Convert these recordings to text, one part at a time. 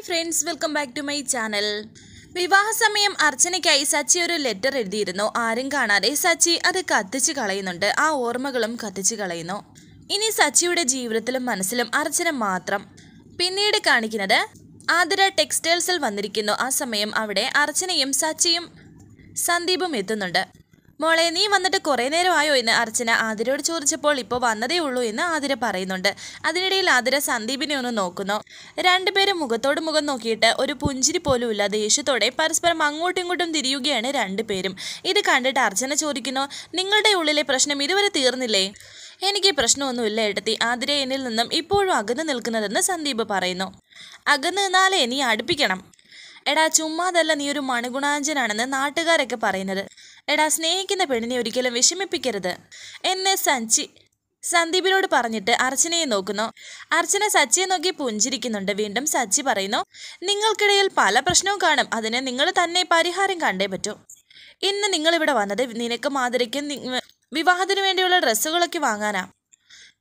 hi friends welcome back to my channel വിവാഹ സമയം അർച്ചനയ്ക്കായി സച്ചി ഒരു ലെറ്റർ എഴുതിയിരുന്നു ആരും കാണാതെ സച്ചി അത് കത്തിച്ച് കളയുന്നുണ്ട് ആ ഓർമ്മകളും കത്തിച്ച് കളയുന്നു ഇനി സച്ചിയുടെ ജീവിതത്തിലും മനസ്സിലും അർച്ചന മാത്രം പിന്നീട് കാണിക്കുന്നത് ആതിര ടെക്സ്റ്റൈൽസിൽ വന്നിരിക്കുന്നു ആ സമയം അവിടെ അർച്ചനയും സച്ചിയും സന്ദീപും എത്തുന്നുണ്ട് മോളെ നീ വന്നിട്ട് കുറേ നേരമായോ എന്ന് അർച്ചന ആതിരയോട് ചോദിച്ചപ്പോൾ ഇപ്പോൾ വന്നതേ ഉള്ളൂ എന്ന് ആതിര പറയുന്നുണ്ട് അതിനിടയിൽ ആതിര സന്ദീപിനെ ഒന്ന് നോക്കുന്നു രണ്ടുപേരും മുഖത്തോട് മുഖം നോക്കിയിട്ട് ഒരു പുഞ്ചിരി പോലുമില്ല ദേഷ്യത്തോടെ പരസ്പരം അങ്ങോട്ടും ഇങ്ങോട്ടും തിരിയുകയാണ് രണ്ടുപേരും ഇത് കണ്ടിട്ട് അർച്ചന ചോദിക്കുന്നു നിങ്ങളുടെ ഉള്ളിലെ പ്രശ്നം ഇതുവരെ തീർന്നില്ലേ എനിക്ക് പ്രശ്നമൊന്നുമില്ല എടുത്തി ആതിര എന്നിൽ നിന്നും ഇപ്പോഴും അകന്നു നിൽക്കുന്നതെന്ന് സന്ദീപ് പറയുന്നു അകന്നു നിന്നാലേ നീ അടുപ്പിക്കണം എടാ ചുമ്മാതല്ല നീ ഒരു മണുഗുണാഞ്ചനാണെന്ന് നാട്ടുകാരൊക്കെ പറയുന്നത് എടാ സ്നേഹിക്കുന്ന പെണ്ണിനെ ഒരിക്കലും വിഷമിപ്പിക്കരുത് എന്ന് സഞ്ചി സന്ദീപിനോട് പറഞ്ഞിട്ട് അർച്ചനയെ നോക്കുന്നു അർച്ചന സച്ചിയെ നോക്കി പുഞ്ചിരിക്കുന്നുണ്ട് വീണ്ടും സച്ചി പറയുന്നു നിങ്ങൾക്കിടയിൽ പല പ്രശ്നവും കാണും അതിന് നിങ്ങൾ തന്നെ പരിഹാരം കണ്ടേ പറ്റൂ ഇന്ന് നിങ്ങളിവിടെ വന്നത് നിനക്ക് മാതിരിക്കും വിവാഹത്തിന് വേണ്ടിയുള്ള ഡ്രസ്സുകളൊക്കെ വാങ്ങാനാണ്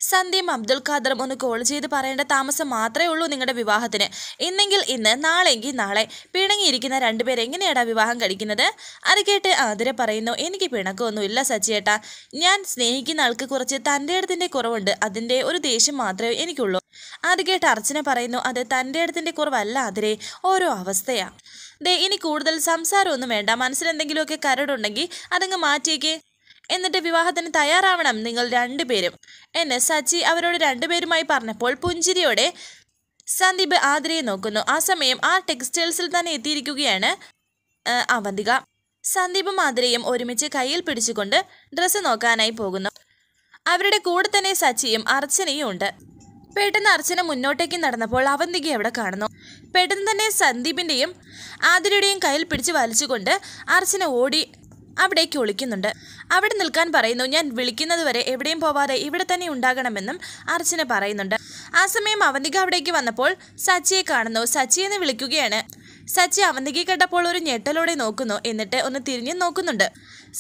സന്ധ്യയും അബ്ദുൽ ഖാദറും ഒന്ന് കോൾ ചെയ്ത് പറയേണ്ട താമസം മാത്രമേ ഉള്ളൂ നിങ്ങളുടെ വിവാഹത്തിന് ഇന്നെങ്കിൽ ഇന്ന് നാളെങ്കിൽ നാളെ പിണങ്ങിയിരിക്കുന്ന രണ്ടുപേരെ എങ്ങനെയാടാ വിവാഹം കഴിക്കുന്നത് അത് കേട്ട് ആതിര പറയുന്നു എനിക്ക് പിണക്കമൊന്നുമില്ല സച്ചിയേട്ടാ ഞാൻ സ്നേഹിക്കുന്ന ആൾക്ക് കുറച്ച് തൻ്റെ അടുത്തിൻ്റെ കുറവുണ്ട് അതിൻ്റെ ഒരു ദേഷ്യം മാത്രമേ എനിക്കുള്ളൂ അത് കേട്ട് അർച്ചന പറയുന്നു അത് തൻ്റെ അടുത്തിൻ്റെ കുറവല്ല അതിരെ ഓരോ അവസ്ഥയാണ് ദേ ഇനി കൂടുതൽ സംസാരമൊന്നും വേണ്ട മനസ്സിലെന്തെങ്കിലുമൊക്കെ കരടുണ്ടെങ്കിൽ അതങ്ങ് മാറ്റിയേക്കേ എന്നിട്ട് വിവാഹത്തിന് തയ്യാറാവണം നിങ്ങൾ രണ്ടുപേരും എന്ന് സച്ചി അവരോട് രണ്ടുപേരുമായി പറഞ്ഞപ്പോൾ പുഞ്ചിരിയോടെ സന്ദീപ് ആതിരയെ നോക്കുന്നു ആ സമയം ആ ടെക്സ്റ്റൈൽസിൽ തന്നെ എത്തിയിരിക്കുകയാണ് അവന്തിക സന്ദീപും ആതിരയും ഒരുമിച്ച് കയ്യിൽ പിടിച്ചുകൊണ്ട് ഡ്രസ്സ് നോക്കാനായി പോകുന്നു അവരുടെ കൂടെ തന്നെ സച്ചിയും അർച്ചനയും ഉണ്ട് പെട്ടെന്ന് അർച്ചന മുന്നോട്ടേക്ക് നടന്നപ്പോൾ അവന്തിക അവിടെ കാണുന്നു പെട്ടെന്ന് തന്നെ സന്ദീപിൻ്റെയും ആതിരയുടെയും കയ്യിൽ പിടിച്ച് വലിച്ചുകൊണ്ട് അർച്ചന ഓടി അവിടേക്ക് ഒളിക്കുന്നുണ്ട് അവിടെ നിൽക്കാൻ പറയുന്നു ഞാൻ വിളിക്കുന്നത് വരെ എവിടെയും പോവാതെ ഇവിടെ തന്നെ ഉണ്ടാകണമെന്നും അർച്ചന പറയുന്നുണ്ട് ആ സമയം അവന്തിക അവിടേക്ക് വന്നപ്പോൾ സച്ചിയെ കാണുന്നു സച്ചി എന്ന് വിളിക്കുകയാണ് സച്ചി അവന്തികയെ കേട്ടപ്പോൾ ഒരു ഞെട്ടലോടെ നോക്കുന്നു എന്നിട്ട് ഒന്ന് തിരിഞ്ഞു നോക്കുന്നുണ്ട്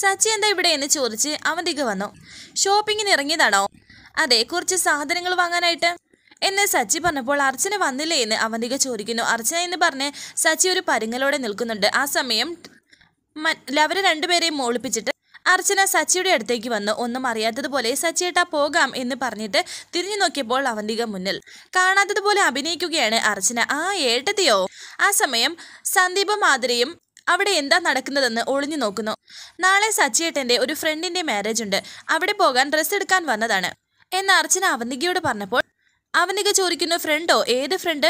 സച്ചി എന്താ ഇവിടെ എന്ന് ചോദിച്ച് അവന്തിക വന്നു ഷോപ്പിങ്ങിന് ഇറങ്ങിയതാണോ അതെ കുറച്ച് സാധനങ്ങൾ വാങ്ങാനായിട്ട് എന്നെ സച്ചി പറഞ്ഞപ്പോൾ അർച്ചന വന്നില്ലേ എന്ന് അവന്തിക ചോദിക്കുന്നു അർച്ചന എന്ന് പറഞ്ഞ് സച്ചി ഒരു പരുങ്ങലോടെ നിൽക്കുന്നുണ്ട് ആ സമയം അവര് രണ്ടുപേരെയും മോളിപ്പിച്ചിട്ട് അർച്ചന സച്ചിയുടെ അടുത്തേക്ക് വന്ന് ഒന്നും അറിയാത്തതുപോലെ സച്ചിയേട്ട പോകാം എന്ന് പറഞ്ഞിട്ട് തിരിഞ്ഞു നോക്കിയപ്പോൾ അവന്തിക മുന്നിൽ കാണാത്തതുപോലെ അഭിനയിക്കുകയാണ് അർച്ചന ആ ഏട്ടതിയോ ആ സമയം സന്ദീപ മാതിരയും അവിടെ എന്താ നടക്കുന്നതെന്ന് ഒളിഞ്ഞു നോക്കുന്നു നാളെ സച്ചിയേട്ടന്റെ ഒരു ഫ്രണ്ടിന്റെ മാരേജ് ഉണ്ട് അവിടെ പോകാൻ ഡ്രസ്സ് എടുക്കാൻ വന്നതാണ് എന്ന് അർച്ചന അവന്തികയോട് പറഞ്ഞപ്പോൾ അവന്തിക ചോദിക്കുന്നു ഫ്രണ്ടോ ഏത് ഫ്രണ്ട്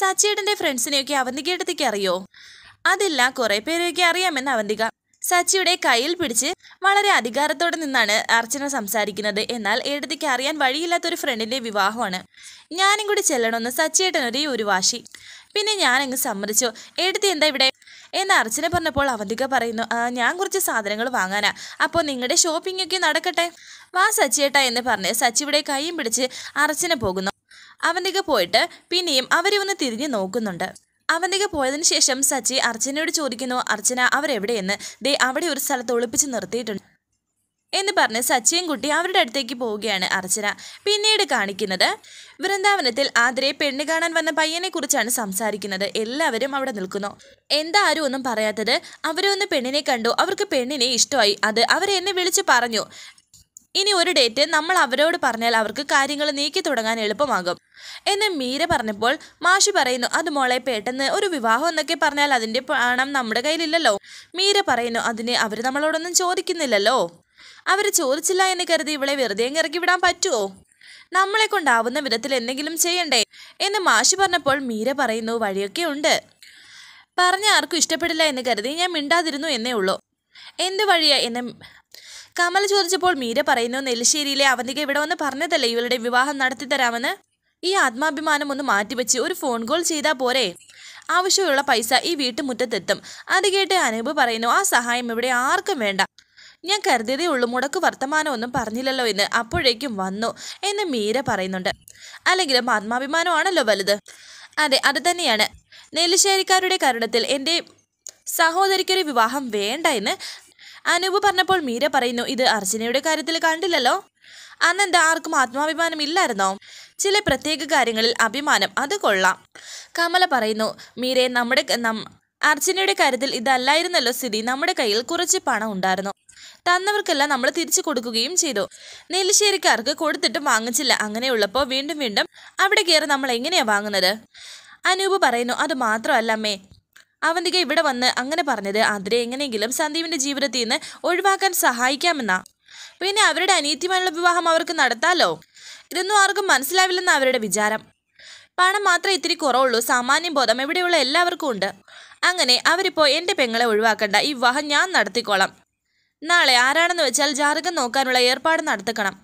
സച്ചിയേട്ടന്റെ ഫ്രണ്ട്സിനെയൊക്കെ അവന്തികയുടെ അറിയോ അതെല്ലാം കുറെ പേരൊക്കെ അറിയാമെന്ന് അവന്തിക സച്ചിയുടെ കയ്യിൽ പിടിച്ച് വളരെ അധികാരത്തോടെ നിന്നാണ് അർച്ചന സംസാരിക്കുന്നത് എന്നാൽ എഴുതിക്ക് അറിയാൻ ഒരു ഫ്രണ്ടിന്റെ വിവാഹമാണ് ഞാനും കൂടി ചെല്ലണമെന്ന് സച്ചിയേട്ടനൊരേ ഒരു വാശി പിന്നെ ഞാനങ്ങ് സമ്മതിച്ചു എഴുതി എന്താ ഇവിടെ എന്ന് അർച്ചന പറഞ്ഞപ്പോൾ അവന്തിക പറയുന്നു ഞാൻ കുറച്ച് സാധനങ്ങൾ വാങ്ങാനാ അപ്പോൾ നിങ്ങളുടെ ഷോപ്പിംഗ് ഒക്കെ നടക്കട്ടെ വാ സച്ചിയേട്ട എന്ന് പറഞ്ഞ് സച്ചിയുടെ കൈയും പിടിച്ച് അർച്ചന പോകുന്നു അവന്തിക പോയിട്ട് പിന്നെയും അവരെ ഒന്ന് തിരിഞ്ഞു നോക്കുന്നുണ്ട് അവന്തിക പോയതിന് ശേഷം സച്ചി അർച്ചനയോട് ചോദിക്കുന്നു അർച്ചന അവരെവിടെയെന്ന് ദേ അവിടെ ഒരു സ്ഥലത്ത് ഒളിപ്പിച്ച് നിർത്തിയിട്ടുണ്ട് എന്ന് പറഞ്ഞ് സച്ചിയും കുട്ടി അവരുടെ അടുത്തേക്ക് പോവുകയാണ് അർച്ചന പിന്നീട് കാണിക്കുന്നത് വൃന്ദാവനത്തിൽ ആതിരെ പെണ്ണ് കാണാൻ വന്ന കുറിച്ചാണ് സംസാരിക്കുന്നത് എല്ലാവരും അവിടെ നിൽക്കുന്നു എന്താ ആരും ഒന്നും പറയാത്തത് അവരൊന്ന് പെണ്ണിനെ കണ്ടു അവർക്ക് പെണ്ണിനെ ഇഷ്ടമായി അത് അവരെന്നെ വിളിച്ചു പറഞ്ഞു ഇനി ഒരു ഡേറ്റ് നമ്മൾ അവരോട് പറഞ്ഞാൽ അവർക്ക് കാര്യങ്ങൾ നീക്കി തുടങ്ങാൻ എളുപ്പമാകും എന്ന് മീര പറഞ്ഞപ്പോൾ മാഷി പറയുന്നു അത് മോളെ പെട്ടെന്ന് ഒരു വിവാഹം എന്നൊക്കെ പറഞ്ഞാൽ അതിൻ്റെ പണം നമ്മുടെ കയ്യിലില്ലല്ലോ മീര പറയുന്നു അതിന് അവർ നമ്മളോടൊന്നും ചോദിക്കുന്നില്ലല്ലോ അവർ ചോദിച്ചില്ല എന്ന് കരുതി ഇവളെ വെറുതെ ഇറക്കി വിടാൻ പറ്റുമോ നമ്മളെ കൊണ്ടാവുന്ന വിധത്തിൽ എന്തെങ്കിലും ചെയ്യണ്ടേ എന്ന് മാഷി പറഞ്ഞപ്പോൾ മീര പറയുന്നു വഴിയൊക്കെ ഉണ്ട് പറഞ്ഞ ആർക്കും ഇഷ്ടപ്പെടില്ല എന്ന് കരുതി ഞാൻ മിണ്ടാതിരുന്നു എന്നേ ഉള്ളൂ എന്ത് വഴിയാ എന്നെ കമല ചോദിച്ചപ്പോൾ മീര പറയുന്നു നെല്ലിശ്ശേരിയിലെ അവന്തിക ഇവിടെ വന്ന് പറഞ്ഞതല്ലേ ഇവളുടെ വിവാഹം നടത്തി തരാമെന്ന് ഈ ആത്മാഭിമാനം ഒന്ന് മാറ്റിവെച്ച് ഒരു ഫോൺ കോൾ ചെയ്താൽ പോരെ ആവശ്യമുള്ള പൈസ ഈ വീട്ടുമുറ്റത്തെത്തും അത് കേട്ട് അനൂപ് പറയുന്നു ആ സഹായം ഇവിടെ ആർക്കും വേണ്ട ഞാൻ കരുതിയതേ ഉള്ളു മുടക്ക് ഒന്നും പറഞ്ഞില്ലല്ലോ എന്ന് അപ്പോഴേക്കും വന്നു എന്ന് മീര പറയുന്നുണ്ട് അല്ലെങ്കിലും ആത്മാഭിമാനമാണല്ലോ വലുത് അതെ അത് തന്നെയാണ് നെല്ലിശ്ശേരിക്കാരുടെ കരുണത്തിൽ എൻ്റെ സഹോദരിക്കൊരു വിവാഹം വേണ്ട എന്ന് അനൂപ് പറഞ്ഞപ്പോൾ മീര പറയുന്നു ഇത് അർച്ചനയുടെ കാര്യത്തിൽ കണ്ടില്ലല്ലോ അന്നെന്താ ആർക്കും ആത്മാഭിമാനം ഇല്ലായിരുന്നോ ചില പ്രത്യേക കാര്യങ്ങളിൽ അഭിമാനം അത് കൊള്ളാം കമല പറയുന്നു മീരെ നമ്മുടെ അർച്ചനയുടെ കാര്യത്തിൽ ഇതല്ലായിരുന്നല്ലോ സ്ഥിതി നമ്മുടെ കയ്യിൽ കുറച്ച് പണം ഉണ്ടായിരുന്നു തന്നവർക്കെല്ലാം നമ്മൾ തിരിച്ചു കൊടുക്കുകയും ചെയ്തു നെല്ലിശ്ശേരിക്കാർക്ക് കൊടുത്തിട്ടും വാങ്ങിച്ചില്ല അങ്ങനെയുള്ളപ്പോൾ വീണ്ടും വീണ്ടും അവിടെ കയറി നമ്മൾ എങ്ങനെയാണ് വാങ്ങുന്നത് അനൂപ് പറയുന്നു അത് മാത്രമല്ല അമ്മേ അവന്തിക ഇവിടെ വന്ന് അങ്ങനെ പറഞ്ഞത് അതിരെ എങ്ങനെയെങ്കിലും സന്ദീപിന്റെ ജീവിതത്തിൽ നിന്ന് ഒഴിവാക്കാൻ സഹായിക്കാമെന്നാ പിന്നെ അവരുടെ അനീത്യമായുള്ള വിവാഹം അവർക്ക് നടത്താലോ ഇതൊന്നും ആർക്കും മനസ്സിലാവില്ലെന്ന അവരുടെ വിചാരം പണം മാത്രം ഇത്തിരി കുറവുള്ളൂ സാമാന്യം ബോധം ഇവിടെയുള്ള എല്ലാവർക്കും ഉണ്ട് അങ്ങനെ അവരിപ്പോൾ എൻ്റെ പെങ്ങളെ ഒഴിവാക്കേണ്ട ഈ വിവാഹം ഞാൻ നടത്തിക്കോളാം നാളെ ആരാണെന്ന് വെച്ചാൽ ജാതകം നോക്കാനുള്ള ഏർപ്പാട് നടത്തണം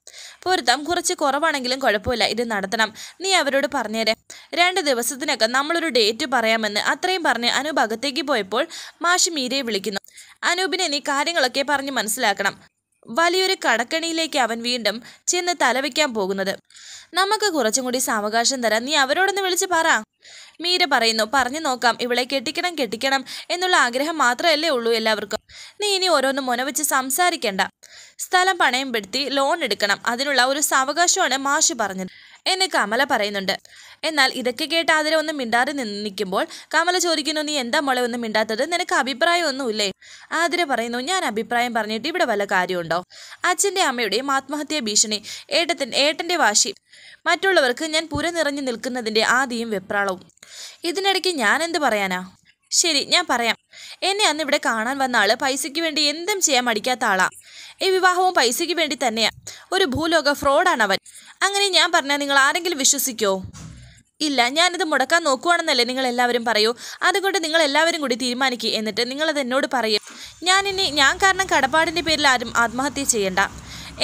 പൊരുത്തം കുറച്ച് കുറവാണെങ്കിലും കുഴപ്പമില്ല ഇത് നടത്തണം നീ അവരോട് പറഞ്ഞേരെ രണ്ട് ദിവസത്തിനൊക്കെ നമ്മളൊരു ഡേറ്റ് പറയാമെന്ന് അത്രയും പറഞ്ഞ് അനൂപ് അകത്തേക്ക് പോയപ്പോൾ മാഷി മീരയെ വിളിക്കുന്നു അനൂപിനെ നീ കാര്യങ്ങളൊക്കെ പറഞ്ഞ് മനസ്സിലാക്കണം വലിയൊരു കടക്കണിയിലേക്ക് അവൻ വീണ്ടും ചെന്ന് തലവയ്ക്കാൻ പോകുന്നത് നമുക്ക് കുറച്ചും കൂടി സാവകാശം തരാം നീ അവരോടൊന്ന് വിളിച്ച് പറ മീര പറയുന്നു പറഞ്ഞു നോക്കാം ഇവളെ കെട്ടിക്കണം കെട്ടിക്കണം എന്നുള്ള ആഗ്രഹം മാത്രമല്ലേ ഉള്ളൂ എല്ലാവർക്കും നീ ഇനി ഓരോന്ന് മുനവെച്ച് സംസാരിക്കേണ്ട സ്ഥലം പണയം പെടുത്തി ലോൺ എടുക്കണം അതിനുള്ള ഒരു സാവകാശമാണ് മാഷി പറഞ്ഞത് എന്ന് കമല പറയുന്നുണ്ട് എന്നാൽ ഇതൊക്കെ കേട്ട് ആതിര ഒന്ന് മിണ്ടാതെ നിൽക്കുമ്പോൾ കമല ചോദിക്കുന്നു നീ എന്താ മോളെ ഒന്നും മിണ്ടാത്തത് നിനക്ക് അഭിപ്രായമൊന്നുമില്ലേ ആതിര പറയുന്നു ഞാൻ അഭിപ്രായം പറഞ്ഞിട്ട് ഇവിടെ വല്ല കാര്യമുണ്ടോ അച്ഛൻ്റെ അമ്മയുടെയും ആത്മഹത്യാ ഭീഷണി ഏട്ടത്തിൻ ഏട്ടൻ്റെ വാശി മറ്റുള്ളവർക്ക് ഞാൻ പുര നിറഞ്ഞു നിൽക്കുന്നതിൻ്റെ ആദിയും വെപ്രാളവും ഇതിനിടയ്ക്ക് ഞാൻ എന്ത് പറയാനാ ശരി ഞാൻ പറയാം എന്നെ അന്ന് ഇവിടെ കാണാൻ വന്ന ആള് പൈസയ്ക്ക് വേണ്ടി എന്തും ചെയ്യാൻ മടിക്കാത്ത ആളാ ഈ വിവാഹവും പൈസയ്ക്ക് വേണ്ടി തന്നെയാ ഒരു ഭൂലോക ഫ്രോഡാണ് അവൻ അങ്ങനെ ഞാൻ പറഞ്ഞാൽ നിങ്ങൾ ആരെങ്കിലും വിശ്വസിക്കോ ഇല്ല ഞാനിത് മുടക്കാൻ നോക്കുവാണെന്നല്ലേ നിങ്ങൾ എല്ലാവരും പറയൂ അതുകൊണ്ട് നിങ്ങൾ എല്ലാവരും കൂടി തീരുമാനിക്കുക എന്നിട്ട് നിങ്ങളത് എന്നോട് പറയും ഞാൻ ഇനി ഞാൻ കാരണം കടപ്പാടിൻ്റെ പേരിൽ ആരും ആത്മഹത്യ ചെയ്യണ്ട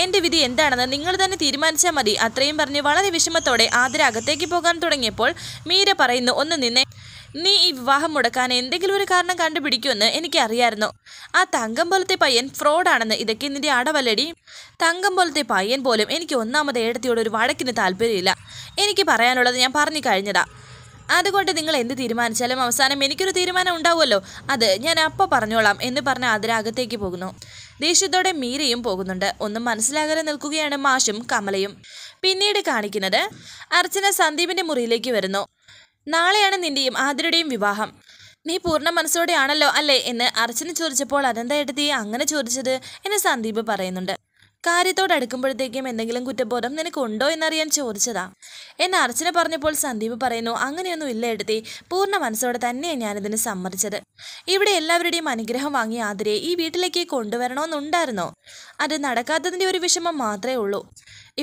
എൻ്റെ വിധി എന്താണെന്ന് നിങ്ങൾ തന്നെ തീരുമാനിച്ചാൽ മതി അത്രയും പറഞ്ഞ് വളരെ വിഷമത്തോടെ ആതിര അകത്തേക്ക് പോകാൻ തുടങ്ങിയപ്പോൾ മീര പറയുന്നു ഒന്ന് നിന്നെ നീ ഈ വിവാഹം മുടക്കാൻ എന്തെങ്കിലും ഒരു കാരണം കണ്ടുപിടിക്കുമെന്ന് എനിക്കറിയായിരുന്നു ആ തങ്കം പോലത്തെ പയ്യൻ ഫ്രോഡാണെന്ന് ഇതൊക്കെ നിന്റെ അടവല്ലടി തങ്കം പോലത്തെ പയ്യൻ പോലും എനിക്ക് ഒന്നാമത് ഏടത്തിയോട് ഒരു വഴക്കിന് താല്പര്യമില്ല എനിക്ക് പറയാനുള്ളത് ഞാൻ പറഞ്ഞു കഴിഞ്ഞതാ അതുകൊണ്ട് നിങ്ങൾ എന്ത് തീരുമാനിച്ചാലും അവസാനം എനിക്കൊരു തീരുമാനം ഉണ്ടാവുമല്ലോ അത് ഞാൻ അപ്പ പറഞ്ഞോളാം എന്ന് പറഞ്ഞ് അതിരകത്തേക്ക് പോകുന്നു ദേഷ്യത്തോടെ മീരയും പോകുന്നുണ്ട് ഒന്നും മനസ്സിലാകാതെ നിൽക്കുകയാണ് മാഷും കമലയും പിന്നീട് കാണിക്കുന്നത് അർച്ചന സന്ദീപിന്റെ മുറിയിലേക്ക് വരുന്നു നാളെയാണ് നിന്റെയും ആതിരുടെയും വിവാഹം നീ പൂർണ്ണ മനസ്സോടെയാണല്ലോ അല്ലേ എന്ന് അർച്ചന ചോദിച്ചപ്പോൾ അനന്തയെടുത്തി അങ്ങനെ ചോദിച്ചത് എന്ന് സന്ദീപ് പറയുന്നുണ്ട് കാര്യത്തോട് അടുക്കുമ്പോഴത്തേക്കും എന്തെങ്കിലും കുറ്റബോധം നിനക്ക് ഉണ്ടോ എന്നറിയാൻ ചോദിച്ചതാ എന്ന് അർച്ചന പറഞ്ഞപ്പോൾ സന്ദീപ് പറയുന്നു അങ്ങനെയൊന്നും ഇല്ല എടുത്തി പൂർണ്ണ മനസ്സോടെ തന്നെയാണ് ഞാനിതിന് സമ്മതിച്ചത് ഇവിടെ എല്ലാവരുടെയും അനുഗ്രഹം വാങ്ങി ആതിരെ ഈ വീട്ടിലേക്ക് കൊണ്ടുവരണമെന്നുണ്ടായിരുന്നോ അത് നടക്കാത്തതിൻ്റെ ഒരു വിഷമം മാത്രമേ ഉള്ളൂ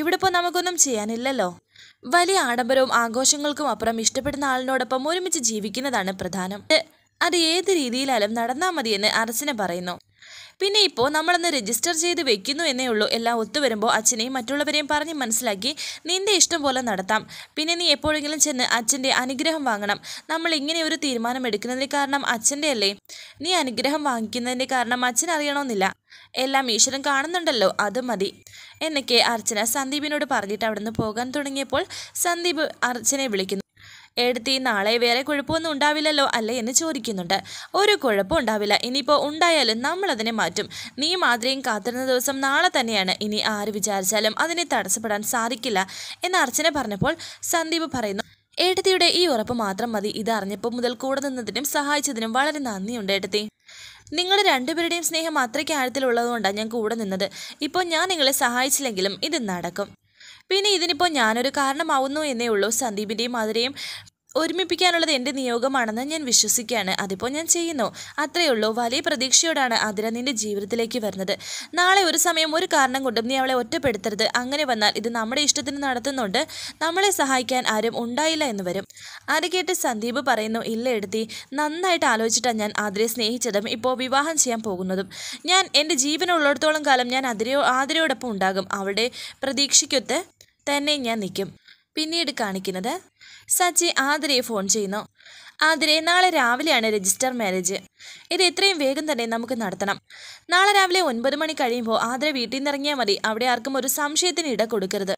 ഇവിടെ ഇപ്പോൾ നമുക്കൊന്നും ചെയ്യാനില്ലല്ലോ വലിയ ആഡംബരവും ആഘോഷങ്ങൾക്കും അപ്പുറം ഇഷ്ടപ്പെടുന്ന ആളിനോടൊപ്പം ഒരുമിച്ച് ജീവിക്കുന്നതാണ് പ്രധാനം അത് ഏത് രീതിയിലായാലും നടന്നാൽ മതിയെന്ന് അറസിനെ പറയുന്നു പിന്നെ ഇപ്പോൾ നമ്മളൊന്ന് രജിസ്റ്റർ ചെയ്ത് വെക്കുന്നു എന്നേ ഉള്ളൂ എല്ലാം ഒത്തുവരുമ്പോൾ അച്ഛനെയും മറ്റുള്ളവരെയും പറഞ്ഞ് മനസ്സിലാക്കി നിന്റെ ഇഷ്ടം പോലെ നടത്താം പിന്നെ നീ എപ്പോഴെങ്കിലും ചെന്ന് അച്ഛൻ്റെ അനുഗ്രഹം വാങ്ങണം നമ്മൾ ഇങ്ങനെ ഒരു തീരുമാനം എടുക്കുന്നതിന് കാരണം അച്ഛൻ്റെ അല്ലേ നീ അനുഗ്രഹം വാങ്ങിക്കുന്നതിൻ്റെ കാരണം അച്ഛൻ അറിയണമെന്നില്ല എല്ലാം ഈശ്വരൻ കാണുന്നുണ്ടല്ലോ അത് മതി എന്നൊക്കെ അർച്ചന സന്ദീപിനോട് പറഞ്ഞിട്ട് അവിടുന്ന് പോകാൻ തുടങ്ങിയപ്പോൾ സന്ദീപ് അർച്ചനെ വിളിക്കുന്നു എടുത്തി നാളെ വേറെ കുഴപ്പമൊന്നും ഉണ്ടാവില്ലല്ലോ അല്ലേ എന്ന് ചോദിക്കുന്നുണ്ട് ഒരു കുഴപ്പം ഉണ്ടാവില്ല ഇനിയിപ്പോൾ ഉണ്ടായാലും നമ്മളതിനെ മാറ്റും നീ മാതിരിയും കാത്തിരുന്ന ദിവസം നാളെ തന്നെയാണ് ഇനി ആര് വിചാരിച്ചാലും അതിനെ തടസ്സപ്പെടാൻ സാധിക്കില്ല എന്ന് അർച്ചന പറഞ്ഞപ്പോൾ സന്ദീപ് പറയുന്നു ഏട്ടത്തിയുടെ ഈ ഉറപ്പ് മാത്രം മതി ഇത് അറിഞ്ഞപ്പോൾ മുതൽ കൂടെ നിന്നതിനും സഹായിച്ചതിനും വളരെ നന്ദിയുണ്ട് ഏട്ടത്തി നിങ്ങൾ രണ്ടുപേരുടെയും സ്നേഹം അത്രയ്ക്ക് ആഴത്തിലുള്ളതുകൊണ്ടാണ് ഞാൻ കൂടെ നിന്നത് ഇപ്പോൾ ഞാൻ നിങ്ങളെ സഹായിച്ചില്ലെങ്കിലും ഇത് നടക്കും പിന്നെ ഇതിനിപ്പോൾ ഞാനൊരു കാരണമാവുന്നു എന്നേ ഉള്ളൂ സന്ദീപിൻ്റെയും മധുരയും ഒരുമിപ്പിക്കാനുള്ളത് എൻ്റെ നിയോഗമാണെന്ന് ഞാൻ വിശ്വസിക്കുകയാണ് അതിപ്പോൾ ഞാൻ ചെയ്യുന്നു അത്രയേ ഉള്ളൂ വലിയ പ്രതീക്ഷയോടാണ് അതിര നിൻ്റെ ജീവിതത്തിലേക്ക് വരുന്നത് നാളെ ഒരു സമയം ഒരു കാരണം കൊണ്ടും നീ അവളെ ഒറ്റപ്പെടുത്തരുത് അങ്ങനെ വന്നാൽ ഇത് നമ്മുടെ ഇഷ്ടത്തിന് നടത്തുന്നുണ്ട് നമ്മളെ സഹായിക്കാൻ ആരും ഉണ്ടായില്ല എന്ന് വരും അത് കേട്ട് സന്ദീപ് പറയുന്നു ഇല്ല എടുത്തി നന്നായിട്ട് ആലോചിച്ചിട്ടാണ് ഞാൻ ആതിരയെ സ്നേഹിച്ചതും ഇപ്പോൾ വിവാഹം ചെയ്യാൻ പോകുന്നതും ഞാൻ എൻ്റെ ജീവനുള്ളിടത്തോളം കാലം ഞാൻ അതിരയോ ആതിരയോടൊപ്പം ഉണ്ടാകും അവളുടെ പ്രതീക്ഷയ്ക്കൊത്ത് തന്നെ ഞാൻ നിൽക്കും പിന്നീട് കാണിക്കുന്നത് സച്ചി ആതിരയെ ഫോൺ ചെയ്യുന്നു ആതിരെ നാളെ രാവിലെയാണ് രജിസ്റ്റർ മാരേജ് ഇത് എത്രയും വേഗം തന്നെ നമുക്ക് നടത്തണം നാളെ രാവിലെ ഒൻപത് മണി കഴിയുമ്പോൾ ആതിര വീട്ടിൽ നിന്ന് ഇറങ്ങിയാൽ മതി അവിടെ ആർക്കും ഒരു സംശയത്തിന് ഇട കൊടുക്കരുത്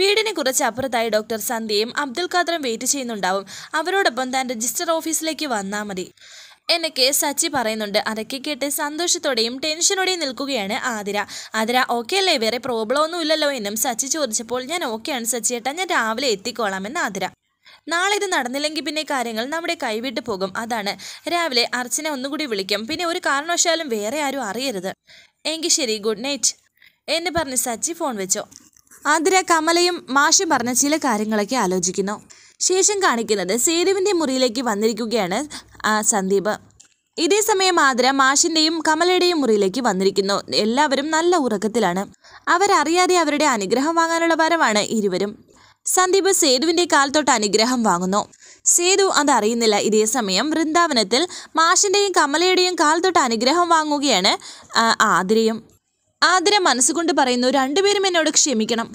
വീടിനെ കുറച്ച് അപ്പുറത്തായി ഡോക്ടർ സന്ധ്യയും അബ്ദുൽ ഖാദറും വെയിറ്റ് ചെയ്യുന്നുണ്ടാവും അവരോടൊപ്പം താൻ രജിസ്റ്റർ ഓഫീസിലേക്ക് വന്നാൽ മതി എന്നൊക്കെ സച്ചി പറയുന്നുണ്ട് അതൊക്കെ കേട്ട് സന്തോഷത്തോടെയും ടെൻഷനോടെയും നിൽക്കുകയാണ് ആതിര ആതിര ഓക്കെ അല്ലേ വേറെ പ്രോബ്ലം ഒന്നും ഇല്ലല്ലോ എന്നും സച്ചി ചോദിച്ചപ്പോൾ ഞാൻ ഓക്കെയാണ് സച്ചിയേട്ടാ ഞാൻ രാവിലെ എത്തിക്കോളാമെന്ന് ആതിര നാളെ ഇത് നടന്നില്ലെങ്കിൽ പിന്നെ കാര്യങ്ങൾ നമ്മുടെ കൈവിട്ട് പോകും അതാണ് രാവിലെ അർച്ചനെ ഒന്നുകൂടി വിളിക്കും പിന്നെ ഒരു കാരണവശാലും വേറെ ആരും അറിയരുത് എങ്കിൽ ശരി ഗുഡ് നൈറ്റ് എന്ന് പറഞ്ഞ് സച്ചി ഫോൺ വെച്ചോ ആതിര കമലയും മാഷും പറഞ്ഞ ചില കാര്യങ്ങളൊക്കെ ആലോചിക്കുന്നു ശേഷം കാണിക്കുന്നത് സേതുവിൻ്റെ മുറിയിലേക്ക് വന്നിരിക്കുകയാണ് സന്ദീപ് ഇതേ സമയം ആതിര മാഷിന്റെയും കമലയുടെയും മുറിയിലേക്ക് വന്നിരിക്കുന്നു എല്ലാവരും നല്ല ഉറക്കത്തിലാണ് അവരറിയാതെ അവരുടെ അനുഗ്രഹം വാങ്ങാനുള്ള വരവാണ് ഇരുവരും സന്ദീപ് സേതുവിന്റെ കാൽ തൊട്ട് അനുഗ്രഹം വാങ്ങുന്നു സേതു അതറിയുന്നില്ല ഇതേ സമയം വൃന്ദാവനത്തിൽ മാഷിന്റെയും കമലയുടെയും കാൽ തൊട്ട് അനുഗ്രഹം വാങ്ങുകയാണ് ആതിരയും ആതിര മനസ്സുകൊണ്ട് പറയുന്നു രണ്ടുപേരും എന്നോട് ക്ഷമിക്കണം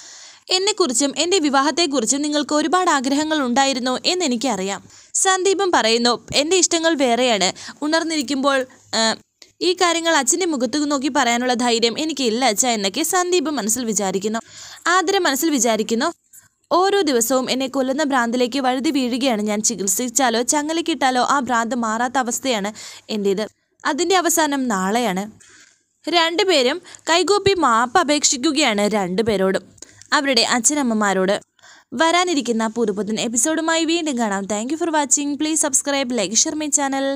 എന്നെക്കുറിച്ചും എൻ്റെ വിവാഹത്തെക്കുറിച്ചും നിങ്ങൾക്ക് ഒരുപാട് ആഗ്രഹങ്ങൾ ഉണ്ടായിരുന്നു എന്ന് എനിക്കറിയാം സന്ദീപം പറയുന്നു എൻ്റെ ഇഷ്ടങ്ങൾ വേറെയാണ് ഉണർന്നിരിക്കുമ്പോൾ ഈ കാര്യങ്ങൾ അച്ഛൻ്റെ മുഖത്ത് നോക്കി പറയാനുള്ള ധൈര്യം എനിക്കില്ല അച്ഛ എന്നൊക്കെ സന്ദീപം മനസ്സിൽ വിചാരിക്കുന്നു ആദര മനസ്സിൽ വിചാരിക്കുന്നു ഓരോ ദിവസവും എന്നെ കൊല്ലുന്ന ഭ്രാന്തിലേക്ക് വഴുതി വീഴുകയാണ് ഞാൻ ചികിത്സിച്ചാലോ ചങ്ങലക്കിട്ടാലോ ആ ഭ്രാന്ത് മാറാത്ത അവസ്ഥയാണ് എൻ്റേത് അതിൻ്റെ അവസാനം നാളെയാണ് രണ്ടുപേരും കൈകൂപ്പി മാപ്പ് അപേക്ഷിക്കുകയാണ് രണ്ടുപേരോടും അവരുടെ അച്ഛനമ്മമാരോട് വരാനിരിക്കുന്ന പുതുപുത്തൻ എപ്പിസോഡുമായി വീണ്ടും കാണാം thank for watching please subscribe like share my channel